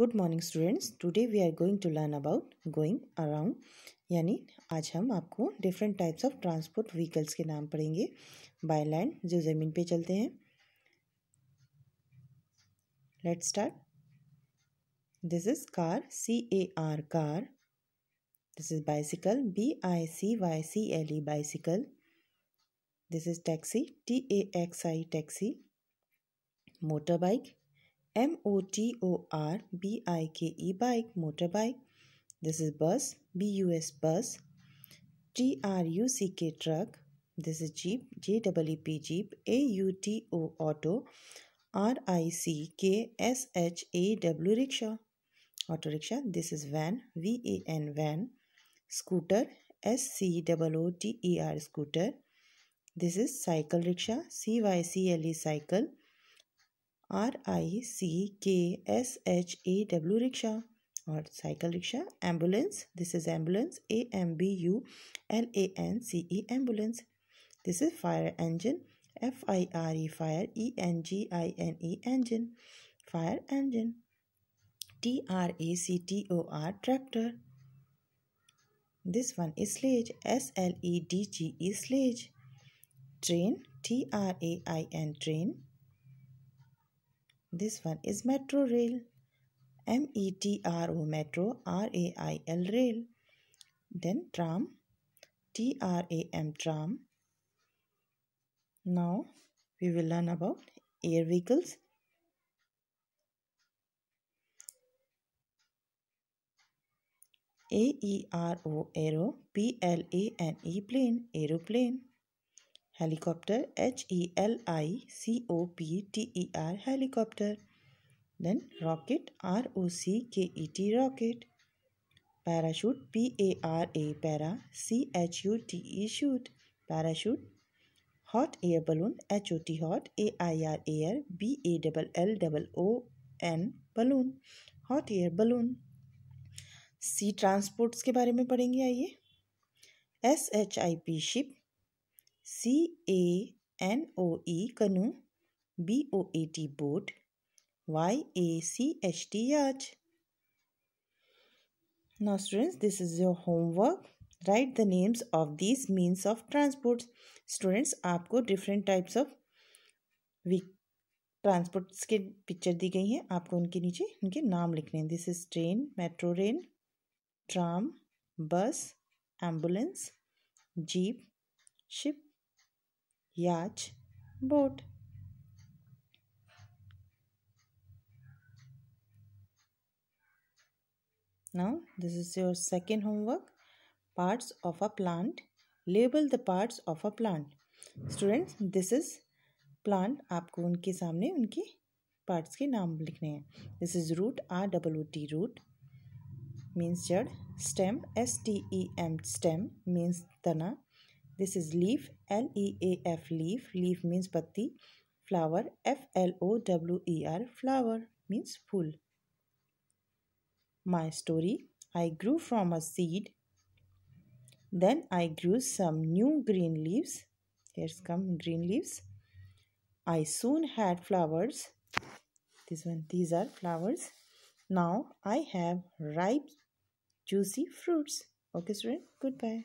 Good morning students today we are going to learn about going around यानी आज हम आपको different types of transport vehicles के नाम पढ़ेंगे बाय लैंड जो ज़मीन पे चलते हैं let start this is car C A R car this is bicycle B I C Y C L E bicycle this is taxi T A X I taxi motor bike M O T O R B I K E bike, motorbike. This is bus, B U S bus. T R U C K truck. This is jeep, J E P jeep. A U T O auto. R I C K S H A W rickshaw. Auto rickshaw. This is van, V A N van. Scooter, S C O O T E R scooter. This is cycle rickshaw, C Y C L E cycle. R I C K S H A W rickshaw or cycle rickshaw ambulance this is ambulance A M B U L A N C E ambulance this is fire engine F I R E fire E N G I N E engine fire engine T R A C T O R tractor this one is sledge S L E D G E train T R A I N train this one is Metro Rail. M-E-T-R-O Metro R-A-I-L Rail. Then tram. T-R-A-M tram. Now we will learn about air vehicles. A-E-R-O aero P-L-A-N-E plane aeroplane. helicopter H E L I C O P T E R helicopter then rocket R O C K E T rocket parachute P A R A para C H U T E shoot parachute hot air balloon H O T hot A I R air B A double L double O N balloon hot air balloon sea transports के बारे में पढ़ेंगे आइए S H I P ship C A N O E canoe B O A T boat Y A C H T yacht Now students, this is your homework. Write the names of these means of transport. Students, आपको different types of transports के picture दी गई हैं आपको उनके नीचे उनके नाम लिखने हैं this is train metro rail tram bus ambulance jeep ship yacht boat now this is your second homework parts of a plant label the parts of a plant students this is plant आपको उनके सामने उनके parts के नाम लिखने हैं this is root R double O T root means जड़ stem S T E M stem means तना This is leaf, L-E-A-F, leaf. Leaf means patti. Flower, F-L-O-W-E-R, flower means full. My story, I grew from a seed. Then I grew some new green leaves. Here's come green leaves. I soon had flowers. This one, these are flowers. Now I have ripe, juicy fruits. Okay, student. Goodbye.